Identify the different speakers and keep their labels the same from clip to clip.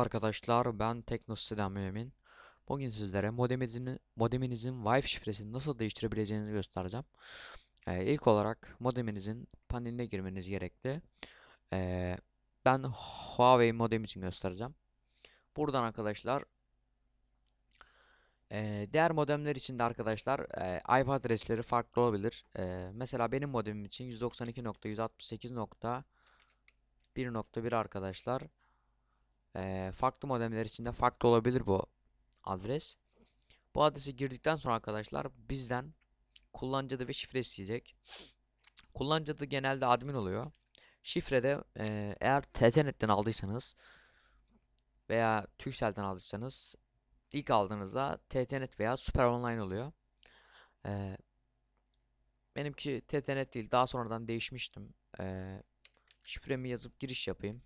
Speaker 1: arkadaşlar ben Teknositeden Mümin. Bugün sizlere modeminizin, modeminizin Wi-Fi şifresini nasıl değiştirebileceğinizi göstereceğim. Ee, ilk olarak modeminizin paneline girmeniz gerekli. Ee, ben Huawei modem için göstereceğim. Buradan arkadaşlar e, diğer modemler için de arkadaşlar e, ee, IP adresleri farklı olabilir. E, mesela benim modemim için 192.168.1.1 arkadaşlar e, farklı modemler için de farklı olabilir bu adres. Bu adresi girdikten sonra arkadaşlar bizden kullanıcı adı ve şifre isteyecek. Kullanıcı adı genelde admin oluyor. Şifrede e, eğer TTNet'ten aldıysanız veya Turkcell'den aldıysanız ilk aldığınızda TTNet veya Super Online oluyor. E, benimki TTNet değil daha sonradan değişmiştim. E, şifremi yazıp giriş yapayım.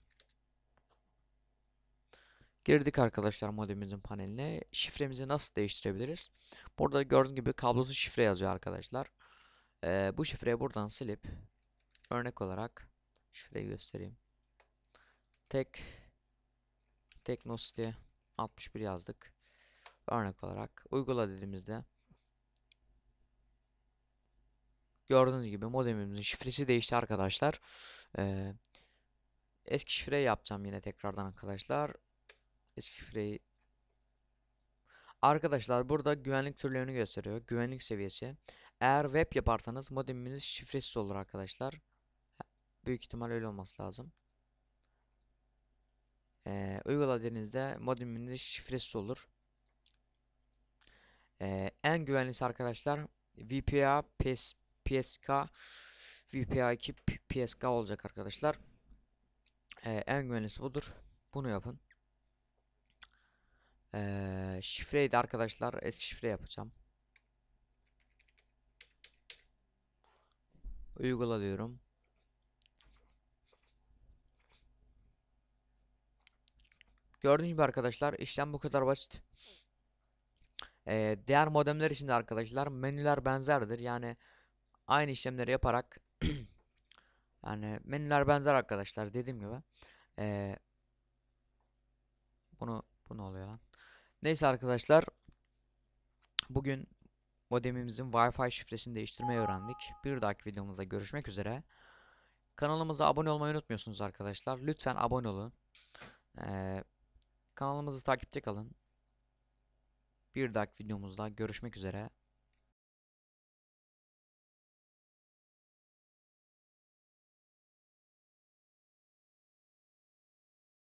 Speaker 1: Girdik arkadaşlar modemimizin paneline. Şifremizi nasıl değiştirebiliriz? Burada gördüğünüz gibi kablosuz şifre yazıyor arkadaşlar. Ee, bu şifreyi buradan silip örnek olarak şifreyi göstereyim. Tek Teknosite 61 yazdık. Örnek olarak uygula dediğimizde gördüğünüz gibi modemimizin şifresi değişti arkadaşlar. Ee, eski şifreyi yapacağım yine tekrardan arkadaşlar. Eskifrey. Arkadaşlar burada güvenlik türlerini gösteriyor. Güvenlik seviyesi. Eğer web yaparsanız modeminiz şifresiz olur arkadaşlar. Büyük ihtimal öyle olması lazım. Ee, uygula modeminiz şifresiz olur. Ee, en güvenlisi arkadaşlar VPA, PS, PSK, VPA2, PSK olacak arkadaşlar. Ee, en güvenlisi budur. Bunu yapın. Ee, şifreyi arkadaşlar eski şifre yapacağım. Uygula diyorum. Gördüğünüz gibi arkadaşlar işlem bu kadar basit. Ee, diğer modemler için de arkadaşlar menüler benzerdir. Yani aynı işlemleri yaparak yani menüler benzer arkadaşlar dediğim gibi. Ee, bunu bu ne oluyor lan? Neyse arkadaşlar. Bugün modemimizin Wi-Fi şifresini değiştirmeyi öğrendik. Bir dahaki videomuzda görüşmek üzere. Kanalımıza abone olmayı unutmuyorsunuz arkadaşlar. Lütfen abone olun. Ee, kanalımızı takipte kalın. Bir dahaki videomuzda görüşmek üzere.